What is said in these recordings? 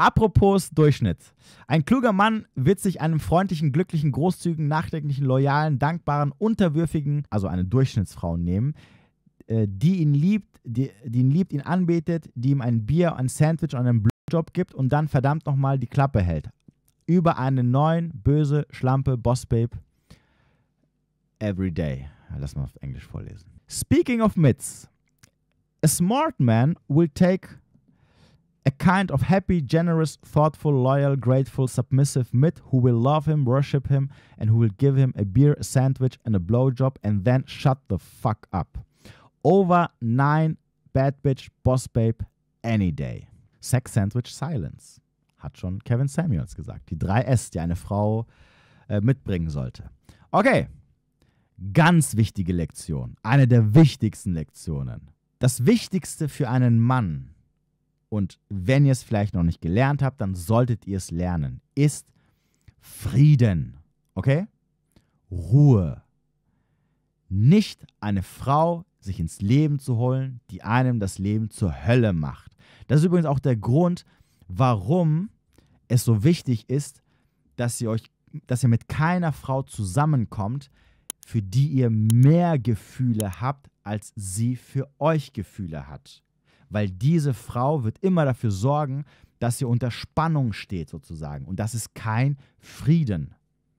Apropos Durchschnitt. Ein kluger Mann wird sich einem freundlichen, glücklichen, großzügigen, nachdenklichen, loyalen, dankbaren, unterwürfigen, also eine Durchschnittsfrau nehmen, äh, die ihn liebt, die, die ihn liebt, ihn anbetet, die ihm ein Bier, ein Sandwich und einen Blutjob gibt und dann verdammt nochmal die Klappe hält. Über einen neuen, böse, schlampe Bossbabe every day. Lass mal auf Englisch vorlesen. Speaking of myths, a smart man will take A kind of happy, generous, thoughtful, loyal, grateful, submissive mid who will love him, worship him, and who will give him a beer, a sandwich, and a blowjob, and then shut the fuck up. Over nine Bad Bitch, Boss Babe, any day. Sex Sandwich Silence, hat schon Kevin Samuels gesagt. Die drei S, die eine Frau äh, mitbringen sollte. Okay, ganz wichtige Lektion. Eine der wichtigsten Lektionen. Das Wichtigste für einen Mann und wenn ihr es vielleicht noch nicht gelernt habt, dann solltet ihr es lernen, ist Frieden. Okay? Ruhe. Nicht eine Frau sich ins Leben zu holen, die einem das Leben zur Hölle macht. Das ist übrigens auch der Grund, warum es so wichtig ist, dass ihr euch, dass ihr mit keiner Frau zusammenkommt, für die ihr mehr Gefühle habt, als sie für euch Gefühle hat weil diese Frau wird immer dafür sorgen, dass ihr unter Spannung steht sozusagen. Und das ist kein Frieden.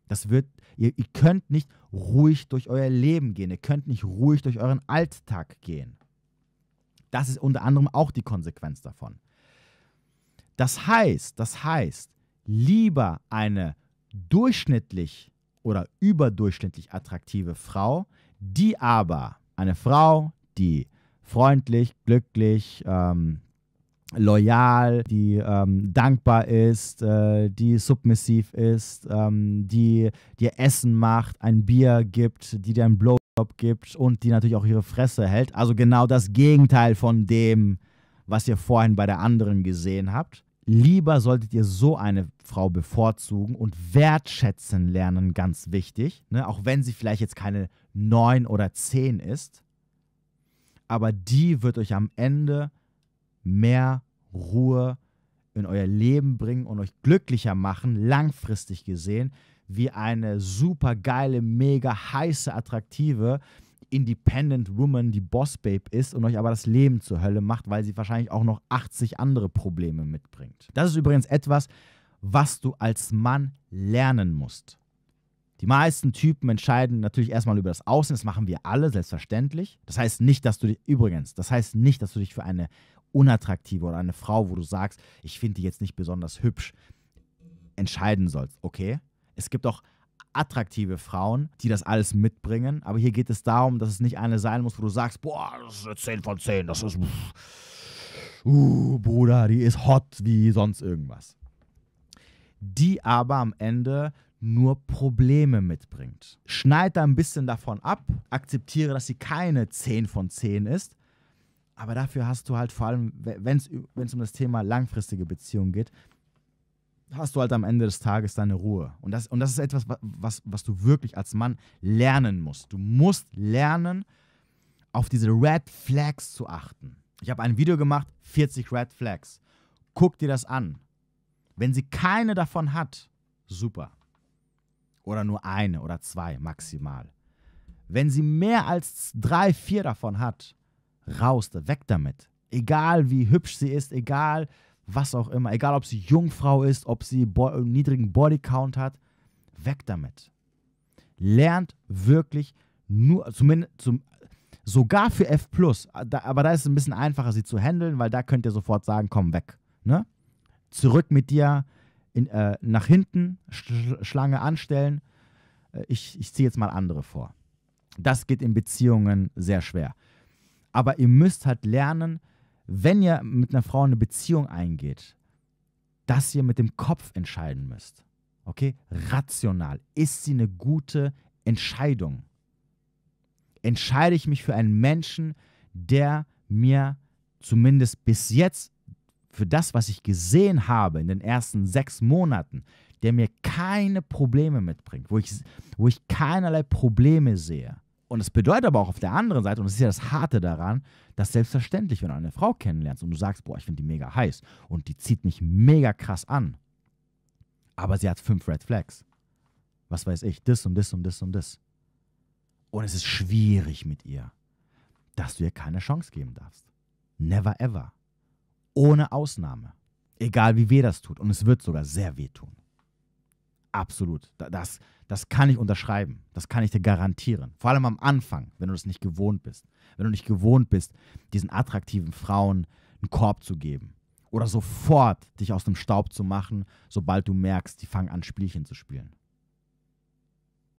Das wird, ihr, ihr könnt nicht ruhig durch euer Leben gehen, ihr könnt nicht ruhig durch euren Alltag gehen. Das ist unter anderem auch die Konsequenz davon. Das heißt, das heißt, lieber eine durchschnittlich oder überdurchschnittlich attraktive Frau, die aber eine Frau, die freundlich, glücklich, ähm, loyal, die ähm, dankbar ist, äh, die submissiv ist, ähm, die dir Essen macht, ein Bier gibt, die dir einen Blowjob gibt und die natürlich auch ihre Fresse hält. Also genau das Gegenteil von dem, was ihr vorhin bei der anderen gesehen habt. Lieber solltet ihr so eine Frau bevorzugen und wertschätzen lernen, ganz wichtig. Ne? Auch wenn sie vielleicht jetzt keine 9 oder 10 ist aber die wird euch am Ende mehr Ruhe in euer Leben bringen und euch glücklicher machen, langfristig gesehen, wie eine super geile, mega heiße, attraktive Independent Woman, die Boss Babe ist und euch aber das Leben zur Hölle macht, weil sie wahrscheinlich auch noch 80 andere Probleme mitbringt. Das ist übrigens etwas, was du als Mann lernen musst. Die meisten Typen entscheiden natürlich erstmal über das Aussehen, das machen wir alle, selbstverständlich. Das heißt nicht, dass du dich, übrigens, das heißt nicht, dass du dich für eine unattraktive oder eine Frau, wo du sagst, ich finde die jetzt nicht besonders hübsch, entscheiden sollst, okay? Es gibt auch attraktive Frauen, die das alles mitbringen, aber hier geht es darum, dass es nicht eine sein muss, wo du sagst, boah, das ist eine 10 von 10, das ist, uh, Bruder, die ist hot wie sonst irgendwas. Die aber am Ende nur Probleme mitbringt. Schneid da ein bisschen davon ab, akzeptiere, dass sie keine 10 von 10 ist, aber dafür hast du halt vor allem, wenn es um das Thema langfristige Beziehung geht, hast du halt am Ende des Tages deine Ruhe. Und das, und das ist etwas, was, was du wirklich als Mann lernen musst. Du musst lernen, auf diese Red Flags zu achten. Ich habe ein Video gemacht, 40 Red Flags. Guck dir das an. Wenn sie keine davon hat, super. Oder nur eine oder zwei maximal. Wenn sie mehr als drei, vier davon hat, raus, weg damit. Egal wie hübsch sie ist, egal was auch immer, egal ob sie Jungfrau ist, ob sie bo äh, niedrigen Bodycount hat, weg damit. Lernt wirklich nur, zumindest, zum, sogar für F, äh, da, aber da ist es ein bisschen einfacher, sie zu handeln, weil da könnt ihr sofort sagen: komm, weg. Ne? Zurück mit dir, in, äh, nach hinten, Sch Schlange anstellen. Äh, ich, ich ziehe jetzt mal andere vor. Das geht in Beziehungen sehr schwer. Aber ihr müsst halt lernen, wenn ihr mit einer Frau eine Beziehung eingeht, dass ihr mit dem Kopf entscheiden müsst. Okay? Rational. Ist sie eine gute Entscheidung? Entscheide ich mich für einen Menschen, der mir zumindest bis jetzt für das, was ich gesehen habe in den ersten sechs Monaten, der mir keine Probleme mitbringt, wo ich, wo ich keinerlei Probleme sehe. Und das bedeutet aber auch auf der anderen Seite, und das ist ja das Harte daran, dass selbstverständlich, wenn du eine Frau kennenlernst und du sagst, boah, ich finde die mega heiß und die zieht mich mega krass an, aber sie hat fünf Red Flags. Was weiß ich, das und das und das und das. Und es ist schwierig mit ihr, dass du ihr keine Chance geben darfst. Never ever. Ohne Ausnahme. Egal wie weh das tut. Und es wird sogar sehr weh tun. Absolut. Das, das kann ich unterschreiben. Das kann ich dir garantieren. Vor allem am Anfang, wenn du das nicht gewohnt bist. Wenn du nicht gewohnt bist, diesen attraktiven Frauen einen Korb zu geben. Oder sofort dich aus dem Staub zu machen, sobald du merkst, die fangen an, Spielchen zu spielen.